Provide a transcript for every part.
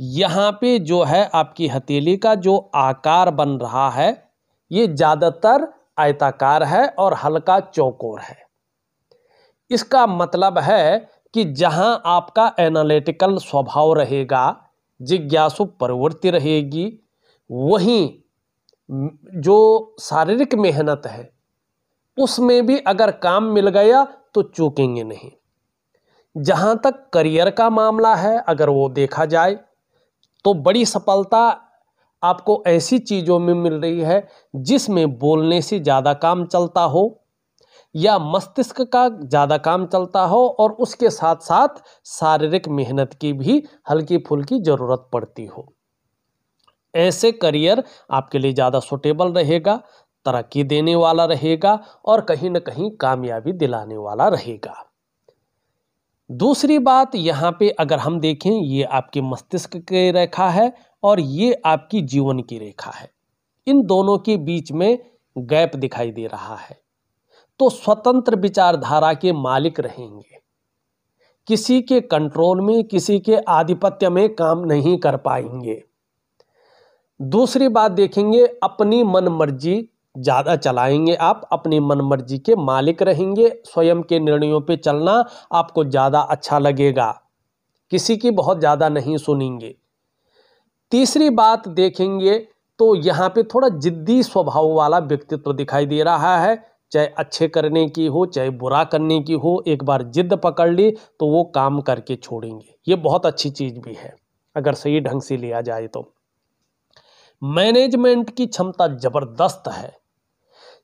यहाँ पे जो है आपकी हथेली का जो आकार बन रहा है ये ज़्यादातर आयताकार है और हल्का चौकोर है इसका मतलब है कि जहाँ आपका एनालिटिकल स्वभाव रहेगा जिज्ञासु प्रवृत्ति रहेगी वहीं जो शारीरिक मेहनत है उसमें भी अगर काम मिल गया तो चूकेंगे नहीं जहाँ तक करियर का मामला है अगर वो देखा जाए तो बड़ी सफलता आपको ऐसी चीज़ों में मिल रही है जिसमें बोलने से ज़्यादा काम चलता हो या मस्तिष्क का ज़्यादा काम चलता हो और उसके साथ साथ शारीरिक मेहनत की भी हल्की फुल्की ज़रूरत पड़ती हो ऐसे करियर आपके लिए ज़्यादा सुटेबल रहेगा तरक्की देने वाला रहेगा और कहीं ना कहीं कामयाबी दिलाने वाला रहेगा दूसरी बात यहाँ पे अगर हम देखें ये आपके मस्तिष्क की रेखा है और ये आपकी जीवन की रेखा है इन दोनों के बीच में गैप दिखाई दे रहा है तो स्वतंत्र विचारधारा के मालिक रहेंगे किसी के कंट्रोल में किसी के आधिपत्य में काम नहीं कर पाएंगे दूसरी बात देखेंगे अपनी मन मर्जी ज़्यादा चलाएंगे आप अपनी मनमर्जी के मालिक रहेंगे स्वयं के निर्णयों पे चलना आपको ज़्यादा अच्छा लगेगा किसी की बहुत ज़्यादा नहीं सुनेंगे तीसरी बात देखेंगे तो यहाँ पे थोड़ा जिद्दी स्वभाव वाला व्यक्तित्व दिखाई दे रहा है चाहे अच्छे करने की हो चाहे बुरा करने की हो एक बार जिद पकड़ ली तो वो काम करके छोड़ेंगे ये बहुत अच्छी चीज़ भी है अगर सही ढंग से लिया जाए तो मैनेजमेंट की क्षमता जबरदस्त है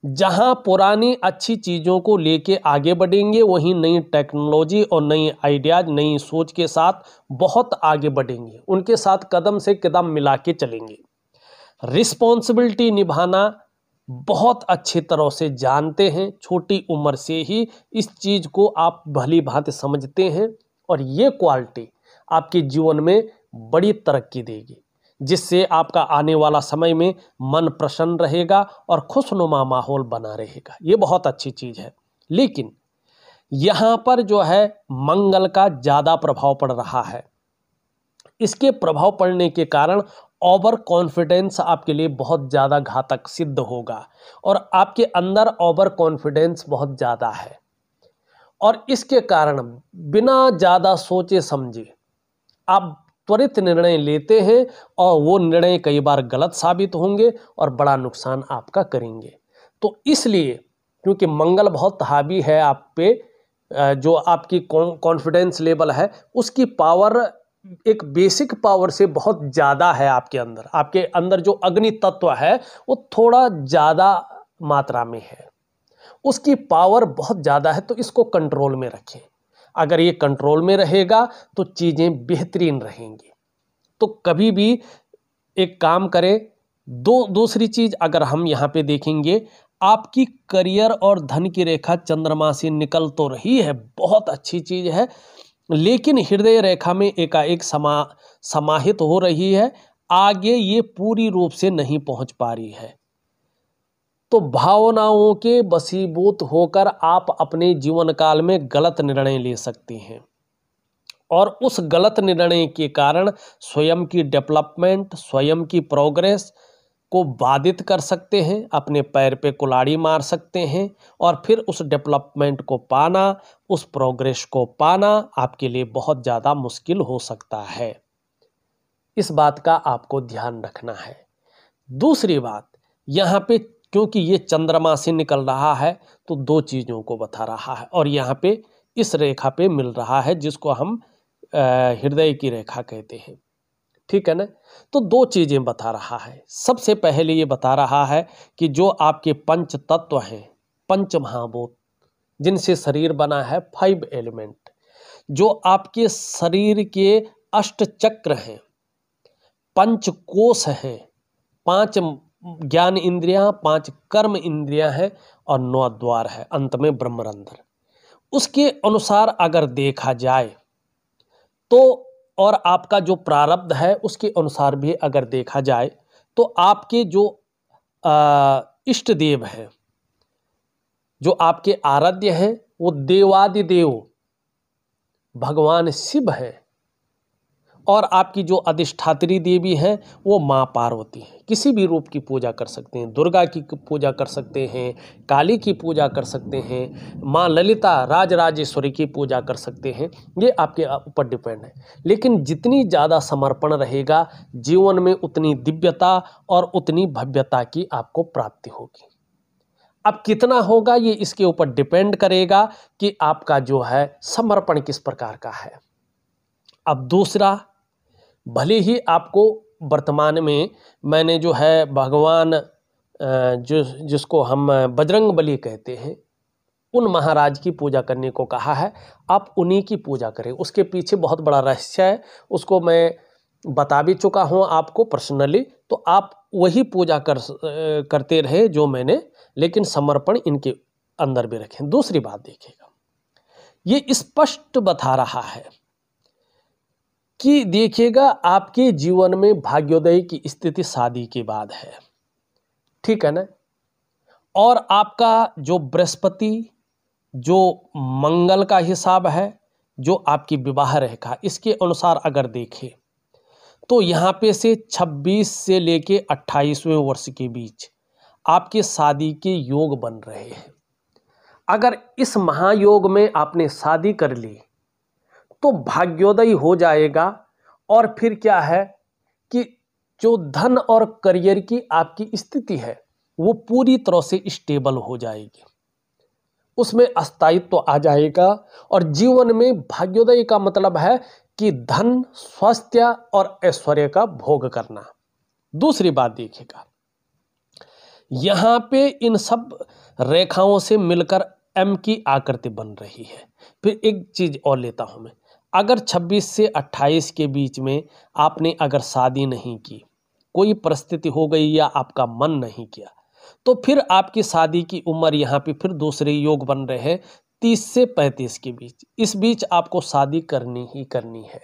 जहां पुरानी अच्छी चीज़ों को लेके आगे बढ़ेंगे वहीं नई टेक्नोलॉजी और नई आइडियाज नई सोच के साथ बहुत आगे बढ़ेंगे उनके साथ कदम से कदम मिला के चलेंगे रिस्पॉन्सिबिलिटी निभाना बहुत अच्छी तरह से जानते हैं छोटी उम्र से ही इस चीज़ को आप भली भांति समझते हैं और ये क्वालिटी आपके जीवन में बड़ी तरक्की देगी जिससे आपका आने वाला समय में मन प्रसन्न रहेगा और खुशनुमा माहौल बना रहेगा ये बहुत अच्छी चीज़ है लेकिन यहाँ पर जो है मंगल का ज़्यादा प्रभाव पड़ रहा है इसके प्रभाव पड़ने के कारण ओवर कॉन्फिडेंस आपके लिए बहुत ज़्यादा घातक सिद्ध होगा और आपके अंदर ओवर कॉन्फिडेंस बहुत ज़्यादा है और इसके कारण बिना ज़्यादा सोचे समझे आप त्वरित निर्णय लेते हैं और वो निर्णय कई बार गलत साबित होंगे और बड़ा नुकसान आपका करेंगे तो इसलिए क्योंकि मंगल बहुत हावी है आप पे जो आपकी कॉन्फिडेंस लेवल है उसकी पावर एक बेसिक पावर से बहुत ज़्यादा है आपके अंदर आपके अंदर जो अग्नि तत्व है वो थोड़ा ज़्यादा मात्रा में है उसकी पावर बहुत ज़्यादा है तो इसको कंट्रोल में रखें अगर ये कंट्रोल में रहेगा तो चीज़ें बेहतरीन रहेंगी तो कभी भी एक काम करें दो दूसरी चीज़ अगर हम यहाँ पे देखेंगे आपकी करियर और धन की रेखा चंद्रमा से निकल तो रही है बहुत अच्छी चीज़ है लेकिन हृदय रेखा में एकाएक समा समाहित हो रही है आगे ये पूरी रूप से नहीं पहुंच पा रही है तो भावनाओं के बसीबूत होकर आप अपने जीवन काल में गलत निर्णय ले सकते हैं और उस गलत निर्णय के कारण स्वयं की डेवलपमेंट स्वयं की प्रोग्रेस को बाधित कर सकते हैं अपने पैर पे कुलाड़ी मार सकते हैं और फिर उस डेवलपमेंट को पाना उस प्रोग्रेस को पाना आपके लिए बहुत ज़्यादा मुश्किल हो सकता है इस बात का आपको ध्यान रखना है दूसरी बात यहाँ पे क्योंकि ये चंद्रमा से निकल रहा है तो दो चीज़ों को बता रहा है और यहाँ पे इस रेखा पे मिल रहा है जिसको हम हृदय की रेखा कहते हैं ठीक है ना तो दो चीज़ें बता रहा है सबसे पहले ये बता रहा है कि जो आपके पंच तत्व हैं पंच महाभूत जिनसे शरीर बना है फाइव एलिमेंट जो आपके शरीर के अष्ट चक्र हैं पंच कोश हैं पांच ज्ञान इंद्रियां पांच कर्म इंद्रियां हैं और नौ द्वार है अंत में ब्रह्मरंध्र उसके अनुसार अगर देखा जाए तो और आपका जो प्रारब्ध है उसके अनुसार भी अगर देखा जाए तो आपके जो इष्ट देव हैं जो आपके आराध्य हैं वो देवादि देव भगवान शिव हैं और आपकी जो अधिष्ठात्री देवी है वो माँ पार्वती है किसी भी रूप की पूजा कर सकते हैं दुर्गा की पूजा कर सकते हैं काली की पूजा कर सकते हैं माँ ललिता राजराजेश्वरी की पूजा कर सकते हैं ये आपके ऊपर डिपेंड है लेकिन जितनी ज़्यादा समर्पण रहेगा जीवन में उतनी दिव्यता और उतनी भव्यता की आपको प्राप्ति होगी अब कितना होगा ये इसके ऊपर डिपेंड करेगा कि आपका जो है समर्पण किस प्रकार का है अब दूसरा भले ही आपको वर्तमान में मैंने जो है भगवान जो जिसको हम बजरंग बली कहते हैं उन महाराज की पूजा करने को कहा है आप उन्हीं की पूजा करें उसके पीछे बहुत बड़ा रहस्य है उसको मैं बता भी चुका हूँ आपको पर्सनली तो आप वही पूजा कर करते रहे जो मैंने लेकिन समर्पण इनके अंदर भी रखें दूसरी बात देखिएगा ये स्पष्ट बता रहा है कि देखिएगा आपके जीवन में भाग्योदय की स्थिति शादी के बाद है ठीक है ना और आपका जो बृहस्पति जो मंगल का हिसाब है जो आपकी विवाह रेखा इसके अनुसार अगर देखें तो यहाँ पे से 26 से लेके 28वें वर्ष के बीच आपके शादी के योग बन रहे हैं अगर इस महायोग में आपने शादी कर ली तो भाग्योदय हो जाएगा और फिर क्या है कि जो धन और करियर की आपकी स्थिति है वो पूरी तरह से स्टेबल हो जाएगी उसमें अस्थायित्व तो आ जाएगा और जीवन में भाग्योदय का मतलब है कि धन स्वास्थ्य और ऐश्वर्य का भोग करना दूसरी बात देखिएगा यहां पे इन सब रेखाओं से मिलकर एम की आकृति बन रही है फिर एक चीज और लेता हूं मैं अगर 26 से 28 के बीच में आपने अगर शादी नहीं की कोई परिस्थिति हो गई या आपका मन नहीं किया तो फिर आपकी शादी की उम्र यहाँ पे फिर दूसरे योग बन रहे हैं तीस से पैंतीस के बीच इस बीच आपको शादी करनी ही करनी है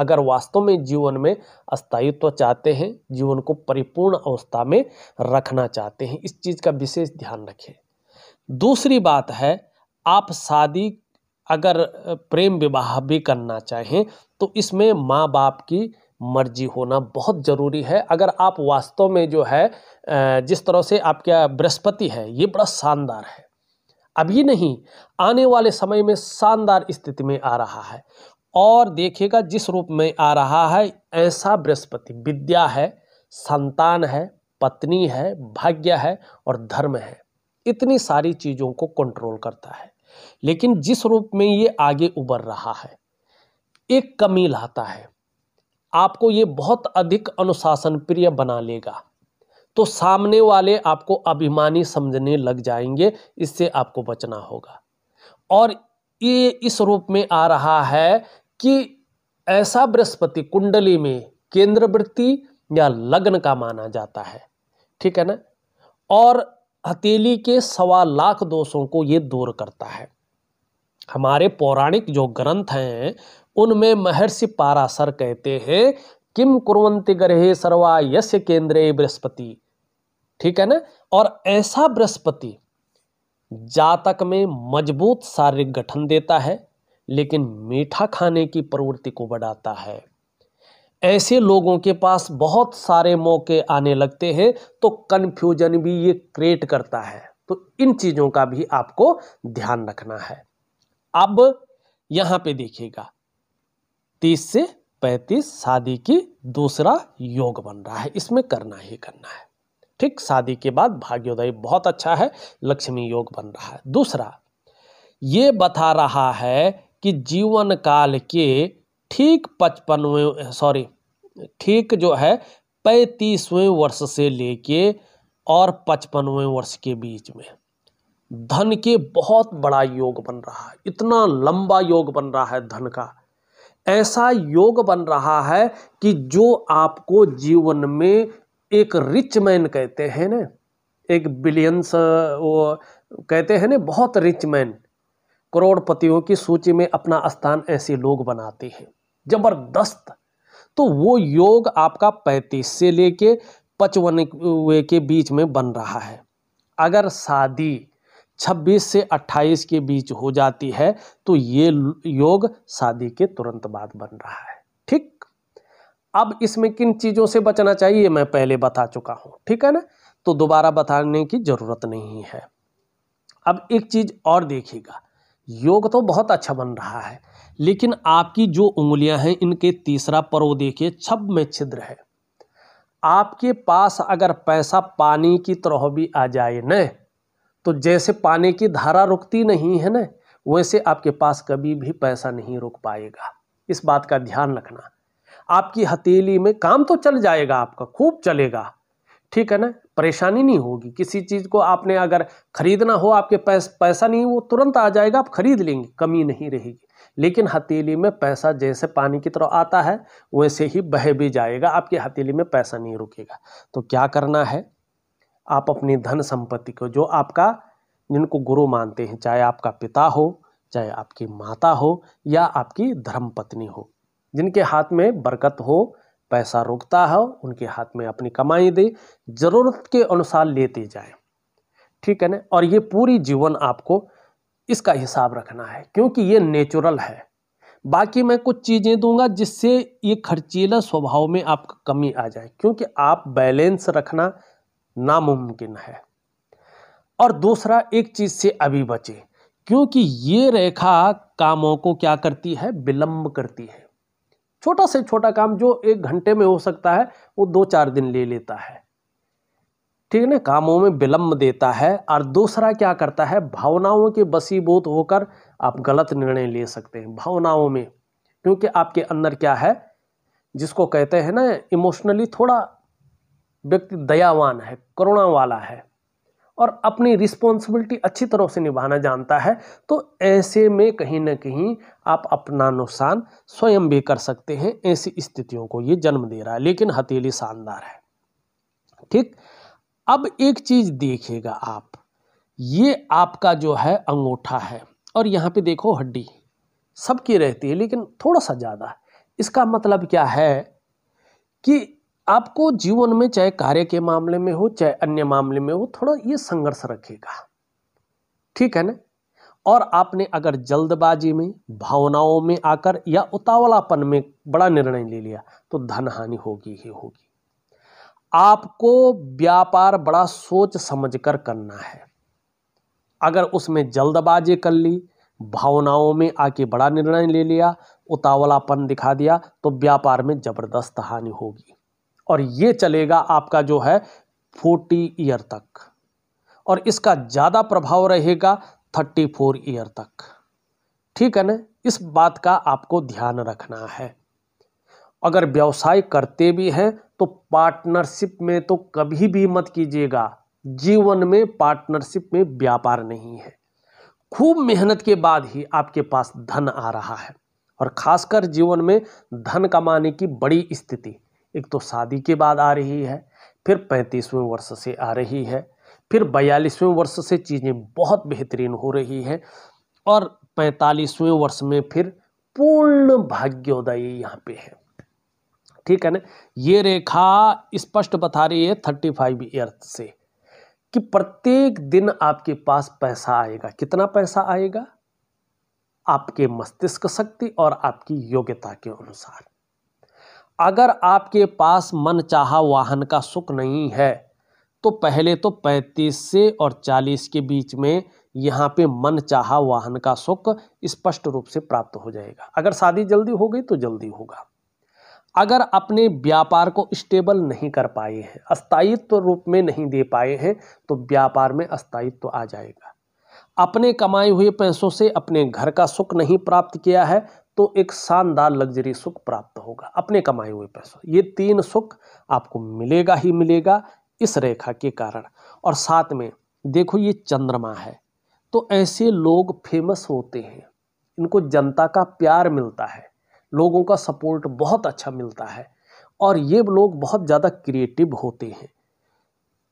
अगर वास्तव में जीवन में अस्थायित्व तो चाहते हैं जीवन को परिपूर्ण अवस्था में रखना चाहते हैं इस चीज़ का विशेष ध्यान रखें दूसरी बात है आप शादी अगर प्रेम विवाह भी करना चाहें तो इसमें माँ बाप की मर्जी होना बहुत ज़रूरी है अगर आप वास्तव में जो है जिस तरह से आपके बृहस्पति है ये बड़ा शानदार है अभी नहीं आने वाले समय में शानदार स्थिति में आ रहा है और देखिएगा जिस रूप में आ रहा है ऐसा बृहस्पति विद्या है संतान है पत्नी है भाग्य है और धर्म है इतनी सारी चीज़ों को कंट्रोल करता है लेकिन जिस रूप में ये आगे उबर रहा है एक कमी लाता है आपको ये बहुत अधिक अनुशासन प्रिय बना लेगा तो सामने वाले आपको अभिमानी समझने लग जाएंगे इससे आपको बचना होगा और ये इस रूप में आ रहा है कि ऐसा बृहस्पति कुंडली में केंद्र वृत्ति या लग्न का माना जाता है ठीक है ना और हथेली के सवा लाख दोषों को ये दूर करता है हमारे पौराणिक जो ग्रंथ हैं उनमें महर्षि पारासर कहते हैं किम कुरवंती ग्रहे सर्वा यश केंद्रे बृहस्पति ठीक है ना और ऐसा बृहस्पति जातक में मजबूत शारीरिक गठन देता है लेकिन मीठा खाने की प्रवृत्ति को बढ़ाता है ऐसे लोगों के पास बहुत सारे मौके आने लगते हैं तो कन्फ्यूजन भी ये क्रिएट करता है तो इन चीज़ों का भी आपको ध्यान रखना है अब यहाँ पे देखिएगा तीस से पैंतीस शादी की दूसरा योग बन रहा है इसमें करना ही करना है ठीक शादी के बाद भाग्योदय बहुत अच्छा है लक्ष्मी योग बन रहा है दूसरा ये बता रहा है कि जीवन काल के ठीक पचपनवें सॉरी ठीक जो है पैंतीसवें वर्ष से लेके और पचपनवें वर्ष के बीच में धन के बहुत बड़ा योग बन रहा है इतना लंबा योग बन रहा है धन का ऐसा योग बन रहा है कि जो आपको जीवन में एक रिच मैन कहते हैं ना एक बिलियंस वो कहते हैं ना बहुत रिच मैन करोड़पतियों की सूची में अपना स्थान ऐसे लोग बनाते हैं जबरदस्त तो वो योग आपका पैंतीस से लेके पचपन के बीच में बन रहा है अगर शादी 26 से 28 के बीच हो जाती है तो ये योग शादी के तुरंत बाद बन रहा है ठीक अब इसमें किन चीज़ों से बचना चाहिए मैं पहले बता चुका हूं ठीक है ना तो दोबारा बताने की ज़रूरत नहीं है अब एक चीज़ और देखिएगा योग तो बहुत अच्छा बन रहा है लेकिन आपकी जो उंगलियां हैं इनके तीसरा पर्व देखिए छब में छिद्र है आपके पास अगर पैसा पानी की तरह भी आ जाए न तो जैसे पानी की धारा रुकती नहीं है न वैसे आपके पास कभी भी पैसा नहीं रुक पाएगा इस बात का ध्यान रखना आपकी हथेली में काम तो चल जाएगा आपका खूब चलेगा ठीक है ना परेशानी नहीं होगी किसी चीज़ को आपने अगर खरीदना हो आपके पैस पैसा नहीं वो तुरंत आ जाएगा आप खरीद लेंगे कमी नहीं रहेगी लेकिन हथेली में पैसा जैसे पानी की तरह आता है वैसे ही बह भी जाएगा आपकी हथेली में पैसा नहीं रुकेगा तो क्या करना है आप अपनी धन संपत्ति को जो आपका जिनको गुरु मानते हैं चाहे आपका पिता हो चाहे आपकी माता हो या आपकी धर्म पत्नी हो जिनके हाथ में बरकत हो पैसा रुकता है उनके हाथ में अपनी कमाई दे ज़रूरत के अनुसार लेते जाए ठीक है ना और ये पूरी जीवन आपको इसका हिसाब रखना है क्योंकि ये नेचुरल है बाकी मैं कुछ चीज़ें दूंगा जिससे ये खर्चीला स्वभाव में आपका कमी आ जाए क्योंकि आप बैलेंस रखना नामुमकिन है और दूसरा एक चीज़ से अभी बचे क्योंकि ये रेखा कामों को क्या करती है विलंब करती है छोटा से छोटा काम जो एक घंटे में हो सकता है वो दो चार दिन ले लेता है ठीक है ना कामों में विलंब देता है और दूसरा क्या करता है भावनाओं के बसीबूत होकर आप गलत निर्णय ले सकते हैं भावनाओं में क्योंकि आपके अंदर क्या है जिसको कहते हैं ना इमोशनली थोड़ा व्यक्ति दयावान है करुणा वाला है और अपनी रिस्पॉन्सिबिलिटी अच्छी तरह से निभाना जानता है तो ऐसे में कहीं ना कहीं आप अपना नुकसान स्वयं भी कर सकते हैं ऐसी स्थितियों को ये जन्म दे रहा है लेकिन हथेली शानदार है ठीक अब एक चीज़ देखिएगा आप ये आपका जो है अंगूठा है और यहाँ पे देखो हड्डी सबकी रहती है लेकिन थोड़ा सा ज़्यादा इसका मतलब क्या है कि आपको जीवन में चाहे कार्य के मामले में हो चाहे अन्य मामले में हो थोड़ा ये संघर्ष रखेगा ठीक है ना और आपने अगर जल्दबाजी में भावनाओं में आकर या उतावलापन में बड़ा निर्णय ले लिया तो धन हानि होगी ही होगी आपको व्यापार बड़ा सोच समझकर करना है अगर उसमें जल्दबाजी कर ली भावनाओं में आके बड़ा निर्णय ले लिया उतावलापन दिखा दिया तो व्यापार में जबरदस्त हानि होगी और ये चलेगा आपका जो है फोर्टी ईयर तक और इसका ज़्यादा प्रभाव रहेगा थर्टी फोर ईयर तक ठीक है ना इस बात का आपको ध्यान रखना है अगर व्यवसाय करते भी हैं तो पार्टनरशिप में तो कभी भी मत कीजिएगा जीवन में पार्टनरशिप में व्यापार नहीं है खूब मेहनत के बाद ही आपके पास धन आ रहा है और खासकर जीवन में धन कमाने की बड़ी स्थिति एक तो शादी के बाद आ रही है फिर पैंतीसवें वर्ष से आ रही है फिर बयालीसवें वर्ष से चीज़ें बहुत बेहतरीन हो रही है और पैंतालीसवें वर्ष में फिर पूर्ण भाग्योदय यहाँ पे है ठीक है ना ये रेखा स्पष्ट बता रही है थर्टी फाइव ईयर्थ से कि प्रत्येक दिन आपके पास पैसा आएगा कितना पैसा आएगा आपके मस्तिष्क शक्ति और आपकी योग्यता के अनुसार अगर आपके पास मन चाह वाहन का सुख नहीं है तो पहले तो 35 से और 40 के बीच में यहाँ पे मन चाह वाहन का सुख स्पष्ट रूप से प्राप्त हो जाएगा अगर शादी जल्दी हो गई तो जल्दी होगा अगर अपने व्यापार को स्टेबल नहीं कर पाए हैं अस्थायित्व रूप में नहीं दे पाए हैं तो व्यापार में अस्थायित्व आ जाएगा अपने कमाए हुए पैसों से अपने घर का सुख नहीं प्राप्त किया है तो एक शानदार लग्जरी सुख प्राप्त होगा अपने कमाए हुए पैसों ये तीन सुख आपको मिलेगा ही मिलेगा इस रेखा के कारण और साथ में देखो ये चंद्रमा है तो ऐसे लोग फेमस होते हैं इनको जनता का प्यार मिलता है लोगों का सपोर्ट बहुत अच्छा मिलता है और ये लोग बहुत ज़्यादा क्रिएटिव होते हैं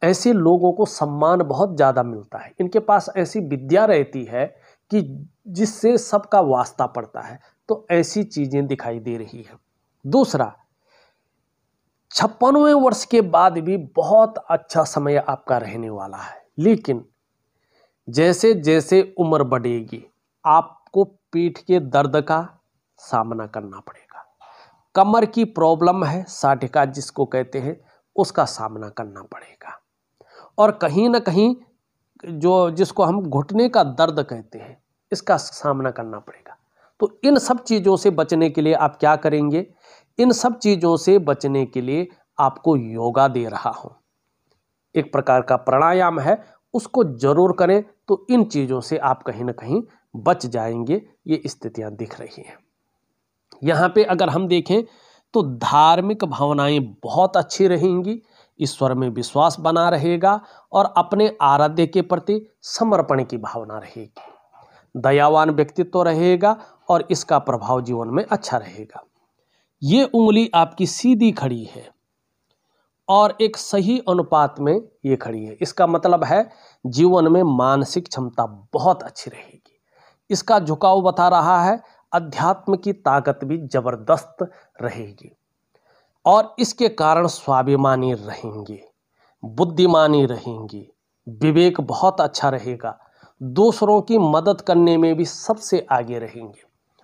ऐसे लोगों को सम्मान बहुत ज़्यादा मिलता है इनके पास ऐसी विद्या रहती है कि जिससे सबका वास्ता पड़ता है तो ऐसी चीज़ें दिखाई दे रही हैं दूसरा छप्पनवें वर्ष के बाद भी बहुत अच्छा समय आपका रहने वाला है लेकिन जैसे जैसे उम्र बढ़ेगी आपको पीठ के दर्द का सामना करना पड़ेगा कमर की प्रॉब्लम है साठिका जिसको कहते हैं उसका सामना करना पड़ेगा और कहीं ना कहीं जो जिसको हम घुटने का दर्द कहते हैं इसका सामना करना पड़ेगा तो इन सब चीज़ों से बचने के लिए आप क्या करेंगे इन सब चीज़ों से बचने के लिए आपको योगा दे रहा हूँ एक प्रकार का प्राणायाम है उसको जरूर करें तो इन चीज़ों से आप कहीं ना कहीं बच जाएंगे ये स्थितियाँ दिख रही हैं यहाँ पे अगर हम देखें तो धार्मिक भावनाएं बहुत अच्छी रहेंगी ईश्वर में विश्वास बना रहेगा और अपने आराध्य के प्रति समर्पण की भावना रहेगी दयावान व्यक्तित्व तो रहेगा और इसका प्रभाव जीवन में अच्छा रहेगा ये उंगली आपकी सीधी खड़ी है और एक सही अनुपात में ये खड़ी है इसका मतलब है जीवन में मानसिक क्षमता बहुत अच्छी रहेगी इसका झुकाव बता रहा है अध्यात्म की ताकत भी जबरदस्त रहेगी और इसके कारण स्वाभिमानी रहेंगे बुद्धिमानी रहेंगी विवेक बहुत अच्छा रहेगा दूसरों की मदद करने में भी सबसे आगे रहेंगे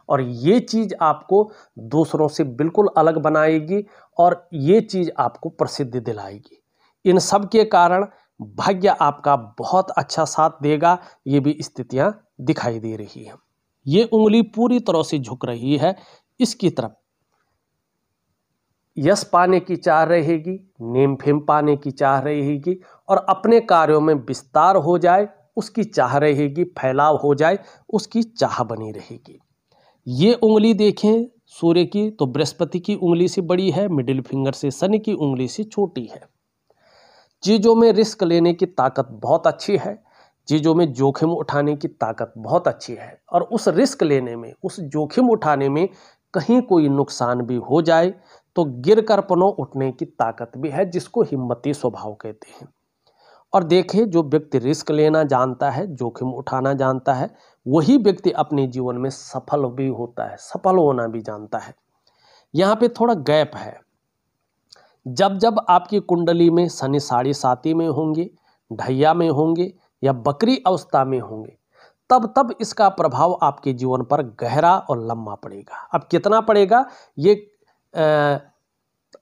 और ये चीज़ आपको दूसरों से बिल्कुल अलग बनाएगी और ये चीज़ आपको प्रसिद्धि दिलाएगी इन सब के कारण भाग्य आपका बहुत अच्छा साथ देगा ये भी स्थितियाँ दिखाई दे रही हैं ये उंगली पूरी तरह से झुक रही है इसकी तरफ यश पाने की चाह रहेगी नेम फेम पाने की चाह रहेगी और अपने कार्यों में विस्तार हो जाए उसकी चाह रहेगी फैलाव हो जाए उसकी चाह बनी रहेगी ये उंगली देखें सूर्य की तो बृहस्पति की उंगली से बड़ी है मिडिल फिंगर से शनि की उंगली से छोटी है चीज़ों में रिस्क लेने की ताकत बहुत अच्छी है चीज़ों में जोखिम उठाने की ताकत बहुत अच्छी है और उस रिस्क लेने में उस जोखिम उठाने में कहीं कोई नुकसान भी हो जाए तो गिर कर पनों उठने की ताकत भी है जिसको हिम्मती स्वभाव कहते हैं और देखें जो व्यक्ति रिस्क लेना जानता है जोखिम उठाना जानता है वही व्यक्ति अपने जीवन में सफल भी होता है सफल होना भी जानता है यहाँ पे थोड़ा गैप है जब जब आपकी कुंडली में शनि साढ़े साती में होंगे ढैया में होंगे या बकरी अवस्था में होंगे तब तब इसका प्रभाव आपके जीवन पर गहरा और लंबा पड़ेगा अब कितना पड़ेगा ये आ,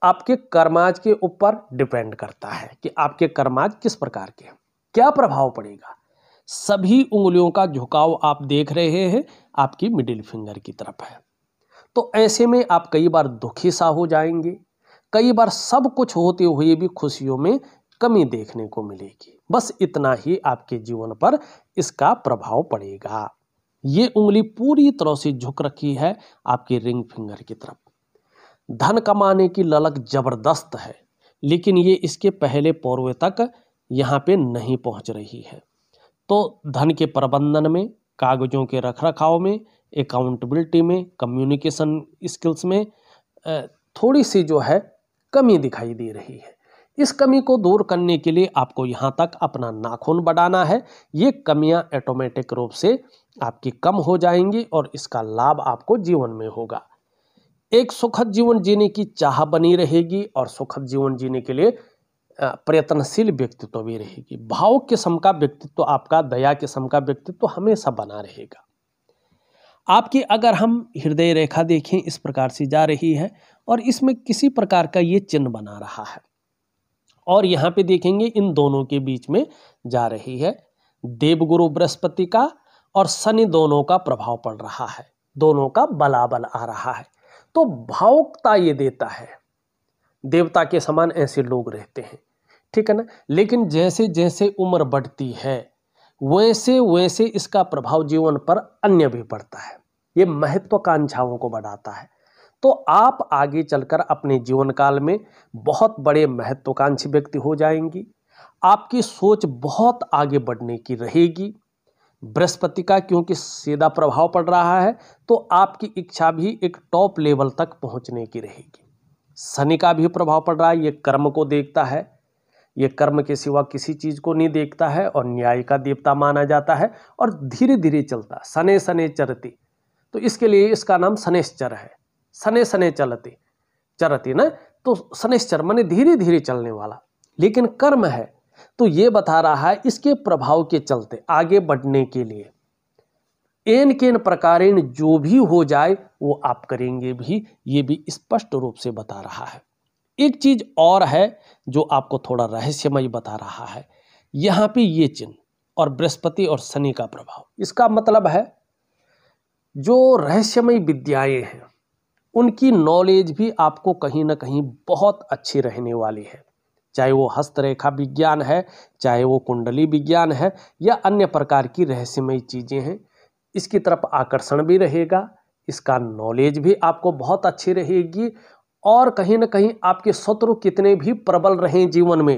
आपके कर्माज के ऊपर डिपेंड करता है कि आपके कर्माज किस प्रकार के हैं क्या प्रभाव पड़ेगा सभी उंगलियों का झुकाव आप देख रहे हैं आपकी मिडिल फिंगर की तरफ है तो ऐसे में आप कई बार दुखी सा हो जाएंगे कई बार सब कुछ होते हुए भी खुशियों में कमी देखने को मिलेगी बस इतना ही आपके जीवन पर इसका प्रभाव पड़ेगा ये उंगली पूरी तरह से झुक रखी है आपकी रिंग फिंगर की तरफ धन कमाने की ललक जबरदस्त है लेकिन ये इसके पहले पौर्व तक यहाँ पे नहीं पहुँच रही है तो धन के प्रबंधन में कागजों के रखरखाव में अकाउंटेबिलिटी में कम्युनिकेशन स्किल्स में थोड़ी सी जो है कमी दिखाई दे रही है इस कमी को दूर करने के लिए आपको यहाँ तक अपना नाखून बढ़ाना है ये कमियाँ ऑटोमेटिक रूप से आपकी कम हो जाएंगी और इसका लाभ आपको जीवन में होगा एक सुखद जीवन जीने की चाह बनी रहेगी और सुखद जीवन जीने के लिए प्रयत्नशील व्यक्तित्व भी रहेगी भाव किस्म का व्यक्तित्व आपका दया किस्म का व्यक्तित्व हमेशा बना रहेगा आपकी अगर हम हृदय रेखा देखें इस प्रकार से जा रही है और इसमें किसी प्रकार का ये चिन्ह बना रहा है और यहाँ पे देखेंगे इन दोनों के बीच में जा रही है देवगुरु बृहस्पति का और शनि दोनों का प्रभाव पड़ रहा है दोनों का बलाबल आ रहा है तो भावुकता ये देता है देवता के समान ऐसे लोग रहते हैं ठीक है ना लेकिन जैसे जैसे उम्र बढ़ती है वैसे वैसे इसका प्रभाव जीवन पर अन्य भी पड़ता है ये महत्वाकांक्षाओं को बढ़ाता है तो आप आगे चलकर अपने जीवन काल में बहुत बड़े महत्वाकांक्षी व्यक्ति हो जाएंगी आपकी सोच बहुत आगे बढ़ने की रहेगी बृहस्पति का क्योंकि सीधा प्रभाव पड़ रहा है तो आपकी इच्छा भी एक टॉप लेवल तक पहुंचने की रहेगी शनि का भी प्रभाव पड़ रहा है ये कर्म को देखता है ये कर्म के सिवा किसी चीज़ को नहीं देखता है और न्याय का देवता माना जाता है और धीरे धीरे चलता शने सने चरती तो इसके लिए इसका नाम शनेश्चर है शनि शने चलते चरती ना तो शनेश्चर माने धीरे धीरे चलने वाला लेकिन कर्म है तो ये बता रहा है इसके प्रभाव के चलते आगे बढ़ने के लिए एन केन प्रकारेण जो भी हो जाए वो आप करेंगे भी ये भी स्पष्ट रूप से बता रहा है एक चीज और है जो आपको थोड़ा रहस्यमय बता रहा है यहाँ पे ये चिन्ह और बृहस्पति और शनि का प्रभाव इसका मतलब है जो रहस्यमय विद्याएं हैं उनकी नॉलेज भी आपको कहीं ना कहीं बहुत अच्छी रहने वाली है चाहे वो हस्तरेखा विज्ञान है चाहे वो कुंडली विज्ञान है या अन्य प्रकार की रहस्यमय चीज़ें हैं इसकी तरफ आकर्षण भी रहेगा इसका नॉलेज भी आपको बहुत अच्छी रहेगी और कहीं ना कहीं आपके शत्रु कितने भी प्रबल रहें जीवन में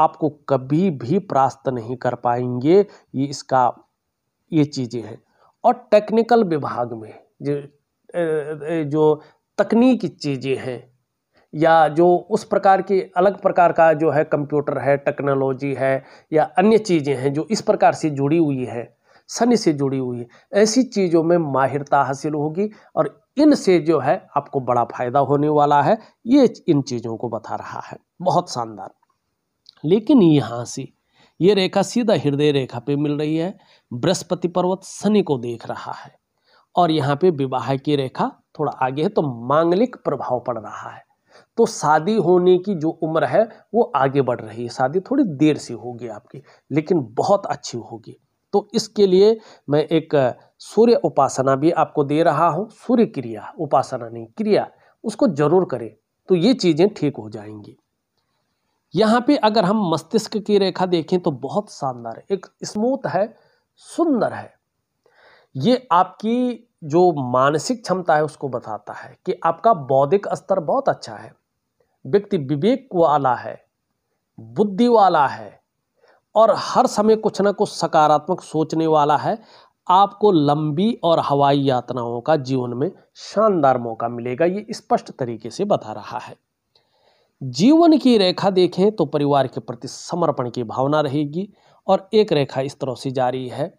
आपको कभी भी परास्त नहीं कर पाएंगे ये इसका ये चीज़ें हैं और टेक्निकल विभाग में जो जो तकनीकी चीज़ें हैं या जो उस प्रकार के अलग प्रकार का जो है कंप्यूटर है टेक्नोलॉजी है या अन्य चीज़ें हैं जो इस प्रकार से जुड़ी हुई है शनि से जुड़ी हुई है ऐसी चीज़ों में माहिरता हासिल होगी और इनसे जो है आपको बड़ा फायदा होने वाला है ये इन चीज़ों को बता रहा है बहुत शानदार लेकिन यहाँ से ये रेखा सीधा हृदय रेखा पे मिल रही है बृहस्पति पर्वत शनि को देख रहा है और यहाँ पे विवाह की रेखा थोड़ा आगे है तो मांगलिक प्रभाव पड़ रहा है तो शादी होने की जो उम्र है वो आगे बढ़ रही है शादी थोड़ी देर से होगी आपकी लेकिन बहुत अच्छी होगी तो इसके लिए मैं एक सूर्य उपासना भी आपको दे रहा हूँ सूर्य क्रिया उपासना नहीं क्रिया उसको जरूर करें तो ये चीज़ें ठीक हो जाएंगी यहाँ पे अगर हम मस्तिष्क की रेखा देखें तो बहुत शानदार है एक स्मूथ है सुंदर है ये आपकी जो मानसिक क्षमता है उसको बताता है कि आपका बौद्धिक स्तर बहुत अच्छा है व्यक्ति विवेक वाला है बुद्धि वाला है और हर समय कुछ ना कुछ सकारात्मक सोचने वाला है आपको लंबी और हवाई यात्राओं का जीवन में शानदार मौका मिलेगा ये स्पष्ट तरीके से बता रहा है जीवन की रेखा देखें तो परिवार के प्रति समर्पण की भावना रहेगी और एक रेखा इस तरह से जारी है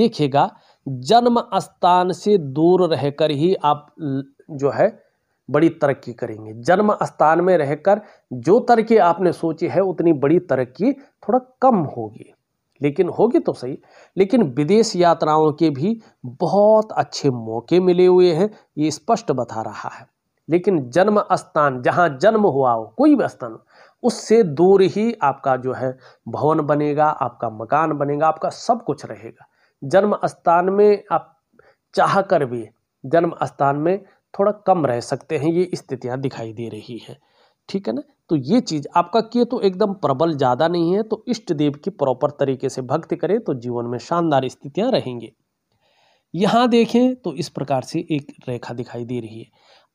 देखिएगा जन्म स्थान से दूर रहकर ही आप जो है बड़ी तरक्की करेंगे जन्म स्थान में रहकर जो तरक्की आपने सोची है उतनी बड़ी तरक्की थोड़ा कम होगी लेकिन होगी तो सही लेकिन विदेश यात्राओं के भी बहुत अच्छे मौके मिले हुए हैं ये स्पष्ट बता रहा है लेकिन जन्म स्थान जहाँ जन्म हुआ हो कोई भी स्थान उससे दूर ही आपका जो है भवन बनेगा आपका मकान बनेगा आपका सब कुछ रहेगा जन्म स्थान में आप चाह कर भी जन्म स्थान में थोड़ा कम रह सकते हैं ये स्थितियाँ दिखाई दे रही है ठीक है ना तो ये चीज़ आपका किए तो एकदम प्रबल ज़्यादा नहीं है तो इष्ट देव की प्रॉपर तरीके से भक्ति करें तो जीवन में शानदार स्थितियाँ रहेंगे यहाँ देखें तो इस प्रकार से एक रेखा दिखाई दे रही है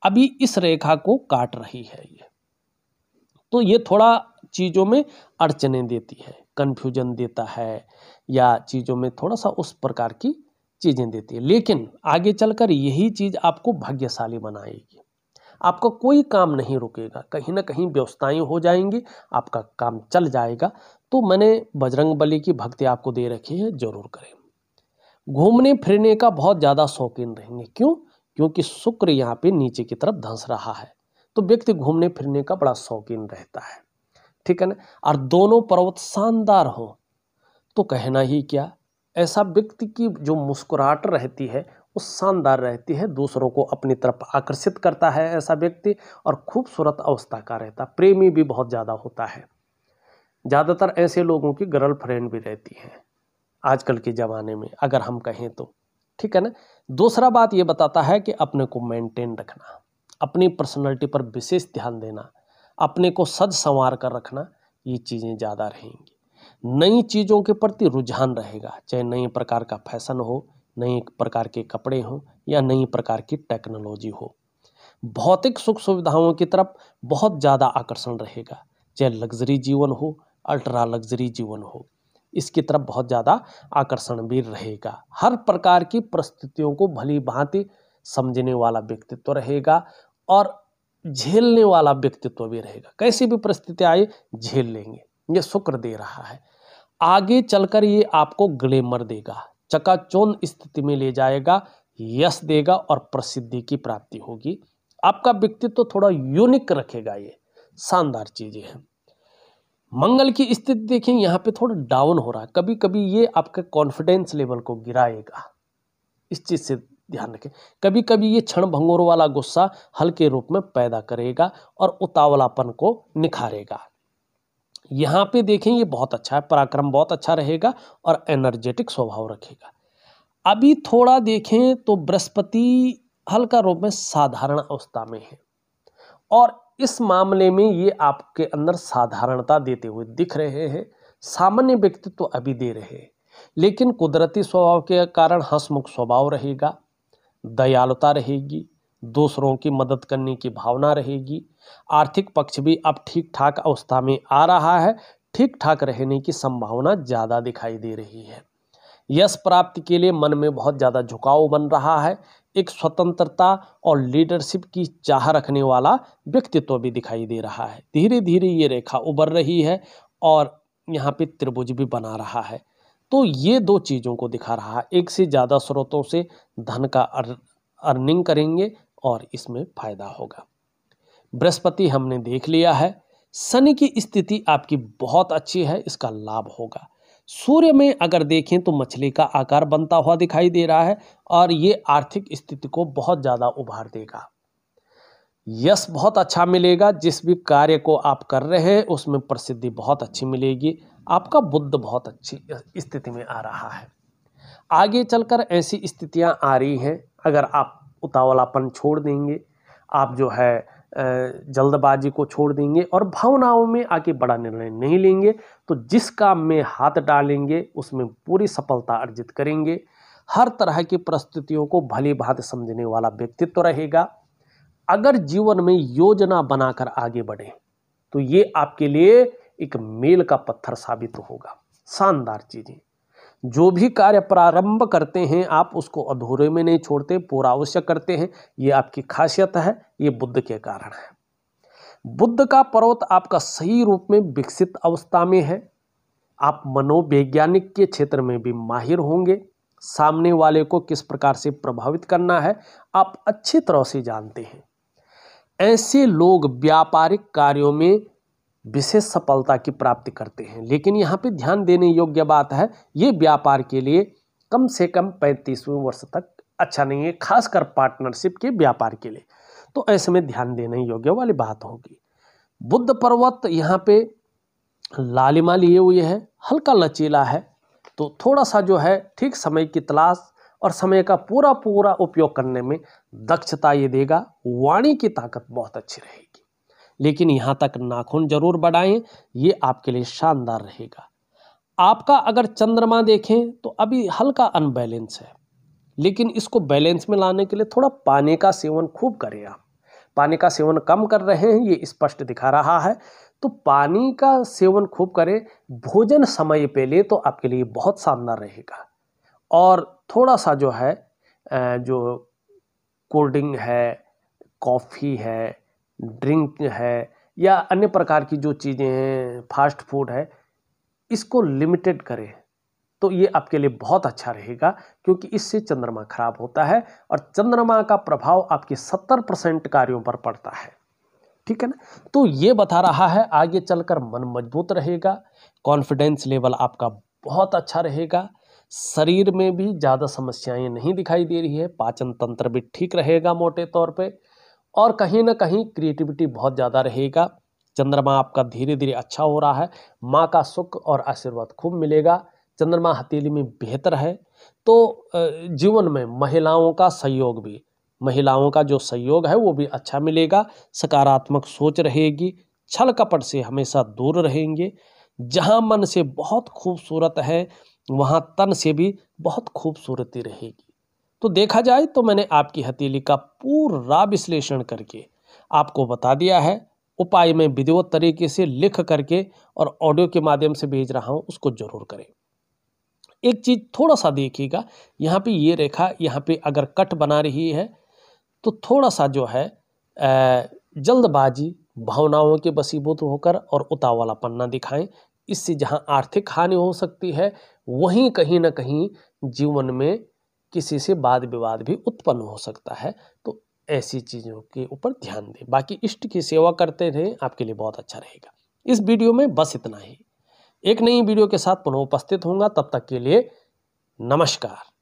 अभी इस रेखा को काट रही है ये तो ये थोड़ा चीज़ों में अड़चने देती है कन्फ्यूजन देता है या चीज़ों में थोड़ा सा उस प्रकार की चीज़ें देती है लेकिन आगे चलकर यही चीज़ आपको भाग्यशाली बनाएगी आपका कोई काम नहीं रुकेगा कहीं ना कहीं व्यवस्थाएं हो जाएंगी आपका काम चल जाएगा तो मैंने बजरंग बली की भक्ति आपको दे रखी है जरूर करें घूमने फिरने का बहुत ज़्यादा शौकीन रहेंगे क्यों क्योंकि शुक्र यहाँ पे नीचे की तरफ धंस रहा है तो व्यक्ति घूमने फिरने का बड़ा शौकीन रहता है ठीक है ना और दोनों पर्वत शानदार हो तो कहना ही क्या ऐसा व्यक्ति की जो मुस्कुराहट रहती है वो शानदार रहती है दूसरों को अपनी तरफ आकर्षित करता है ऐसा व्यक्ति और खूबसूरत अवस्था का रहता प्रेमी भी बहुत ज़्यादा होता है ज़्यादातर ऐसे लोगों की गर्ल फ्रेंड भी रहती है आजकल के ज़माने में अगर हम कहें तो ठीक है ना दूसरा बात ये बताता है कि अपने को मेंटेन रखना अपनी पर्सनैलिटी पर विशेष ध्यान देना अपने को सज संवार कर रखना ये चीज़ें ज़्यादा रहेंगी नई चीज़ों के प्रति रुझान रहेगा चाहे नए प्रकार का फैशन हो नए प्रकार के कपड़े हों या नई प्रकार की टेक्नोलॉजी हो भौतिक सुख सुविधाओं की तरफ बहुत ज़्यादा आकर्षण रहेगा चाहे लग्जरी जीवन हो अल्ट्रा लग्जरी जीवन हो इसकी तरफ बहुत ज़्यादा आकर्षण भी रहेगा हर प्रकार की परिस्थितियों को भली भांति समझने वाला व्यक्तित्व रहेगा और झेलने वाला व्यक्तित्व भी रहेगा कैसी भी परिस्थिति आए झेल लेंगे ये शुक्र दे रहा है आगे चलकर ये आपको ग्लैमर देगा चकाचौन स्थिति में ले जाएगा यश देगा और प्रसिद्धि की प्राप्ति होगी आपका व्यक्तित्व तो थोड़ा यूनिक रखेगा ये शानदार चीज़ें हैं मंगल की स्थिति देखें यहाँ पे थोड़ा डाउन हो रहा है कभी कभी ये आपके कॉन्फिडेंस लेवल को गिराएगा इस चीज़ से ध्यान रखें कभी कभी ये क्षण भंगोर वाला गुस्सा हल्के रूप में पैदा करेगा और उतावलापन को निखारेगा यहाँ पे देखें ये बहुत अच्छा है पराक्रम बहुत अच्छा रहेगा और एनर्जेटिक स्वभाव रखेगा अभी थोड़ा देखें तो बृहस्पति हल्का रूप में साधारण अवस्था में है और इस मामले में ये आपके अंदर साधारणता देते हुए दिख रहे हैं सामान्य व्यक्तित्व तो अभी दे रहे हैं लेकिन कुदरती स्वभाव के कारण हंसमुख स्वभाव रहेगा दयालुता रहेगी दूसरों की मदद करने की भावना रहेगी आर्थिक पक्ष भी अब ठीक ठाक अवस्था में आ रहा है ठीक ठाक रहने की संभावना ज़्यादा दिखाई दे रही है यश प्राप्ति के लिए मन में बहुत ज़्यादा झुकाव बन रहा है एक स्वतंत्रता और लीडरशिप की चाह रखने वाला व्यक्तित्व तो भी दिखाई दे रहा है धीरे धीरे ये रेखा उभर रही है और यहाँ पे त्रिभुज भी बना रहा है तो ये दो चीज़ों को दिखा रहा है एक से ज़्यादा स्रोतों से धन का अर्निंग करेंगे और इसमें फ़ायदा होगा बृहस्पति हमने देख लिया है शनि की स्थिति आपकी बहुत अच्छी है इसका लाभ होगा सूर्य में अगर देखें तो मछली का आकार बनता हुआ दिखाई दे रहा है और ये आर्थिक स्थिति को बहुत ज़्यादा उभार देगा यश बहुत अच्छा मिलेगा जिस भी कार्य को आप कर रहे हैं उसमें प्रसिद्धि बहुत अच्छी मिलेगी आपका बुद्ध बहुत अच्छी स्थिति में आ रहा है आगे चलकर ऐसी स्थितियां आ रही हैं अगर आप उतावलापन छोड़ देंगे आप जो है जल्दबाजी को छोड़ देंगे और भावनाओं में आके बड़ा निर्णय नहीं लेंगे तो जिस काम में हाथ डालेंगे उसमें पूरी सफलता अर्जित करेंगे हर तरह की परिस्थितियों को भली भात समझने वाला व्यक्तित्व तो रहेगा अगर जीवन में योजना बनाकर आगे बढ़े तो ये आपके लिए एक मेल का पत्थर साबित होगा शानदार चीज़ें जो भी कार्य प्रारंभ करते हैं आप उसको अधूरे में नहीं छोड़ते पूरा अवश्य करते हैं ये आपकी खासियत है ये बुद्ध के कारण है बुद्ध का पर्वत आपका सही रूप में विकसित अवस्था में है आप मनोवैज्ञानिक के क्षेत्र में भी माहिर होंगे सामने वाले को किस प्रकार से प्रभावित करना है आप अच्छी तरह से जानते हैं ऐसे लोग व्यापारिक कार्यों में विशेष सफलता की प्राप्ति करते हैं लेकिन यहाँ पे ध्यान देने योग्य बात है ये व्यापार के लिए कम से कम पैंतीसवें वर्ष तक अच्छा नहीं है खासकर पार्टनरशिप के व्यापार के लिए तो ऐसे में ध्यान देने योग्य वाली बात होगी बुद्ध पर्वत यहाँ पे लालिमा लिए हुए है हल्का लचीला है तो थोड़ा सा जो है ठीक समय की तलाश और समय का पूरा पूरा उपयोग करने में दक्षता ये देगा वाणी की ताकत बहुत अच्छी रहेगी लेकिन यहाँ तक नाखून जरूर बढ़ाएं ये आपके लिए शानदार रहेगा आपका अगर चंद्रमा देखें तो अभी हल्का अनबैलेंस है लेकिन इसको बैलेंस में लाने के लिए थोड़ा पानी का सेवन खूब करें आप पानी का सेवन कम कर रहे हैं ये स्पष्ट दिखा रहा है तो पानी का सेवन खूब करें भोजन समय पे ले तो आपके लिए बहुत शानदार रहेगा और थोड़ा सा जो है जो कोल्ड ड्रिंक है कॉफ़ी है ड्रिंक है या अन्य प्रकार की जो चीज़ें हैं फास्ट फूड है इसको लिमिटेड करें तो ये आपके लिए बहुत अच्छा रहेगा क्योंकि इससे चंद्रमा खराब होता है और चंद्रमा का प्रभाव आपके सत्तर परसेंट कार्यों पर पड़ता है ठीक है ना तो ये बता रहा है आगे चलकर मन मजबूत रहेगा कॉन्फिडेंस लेवल आपका बहुत अच्छा रहेगा शरीर में भी ज़्यादा समस्याएं नहीं दिखाई दे रही है पाचन तंत्र भी ठीक रहेगा मोटे तौर पर और कहीं ना कहीं क्रिएटिविटी बहुत ज़्यादा रहेगा चंद्रमा आपका धीरे धीरे अच्छा हो रहा है माँ का सुख और आशीर्वाद खूब मिलेगा चंद्रमा हथेली में बेहतर है तो जीवन में महिलाओं का सहयोग भी महिलाओं का जो सहयोग है वो भी अच्छा मिलेगा सकारात्मक सोच रहेगी छल कपट से हमेशा दूर रहेंगे जहाँ मन से बहुत खूबसूरत है वहाँ तन से भी बहुत खूबसूरती रहेगी तो देखा जाए तो मैंने आपकी हथेली का पूरा विश्लेषण करके आपको बता दिया है उपाय में विधिवत तरीके से लिख करके और ऑडियो के माध्यम से भेज रहा हूँ उसको जरूर करें एक चीज़ थोड़ा सा देखिएगा यहाँ पे ये रेखा यहाँ पे अगर कट बना रही है तो थोड़ा सा जो है जल्दबाजी भावनाओं के बसीबूत होकर और उतावला पन्ना दिखाएं इससे जहाँ आर्थिक हानि हो सकती है वहीं कहीं ना कहीं जीवन में किसी से वाद विवाद भी उत्पन्न हो सकता है तो ऐसी चीज़ों के ऊपर ध्यान दें बाकी इष्ट की सेवा करते रहें आपके लिए बहुत अच्छा रहेगा इस वीडियो में बस इतना ही एक नई वीडियो के साथ पुनः उपस्थित होंगे तब तक के लिए नमस्कार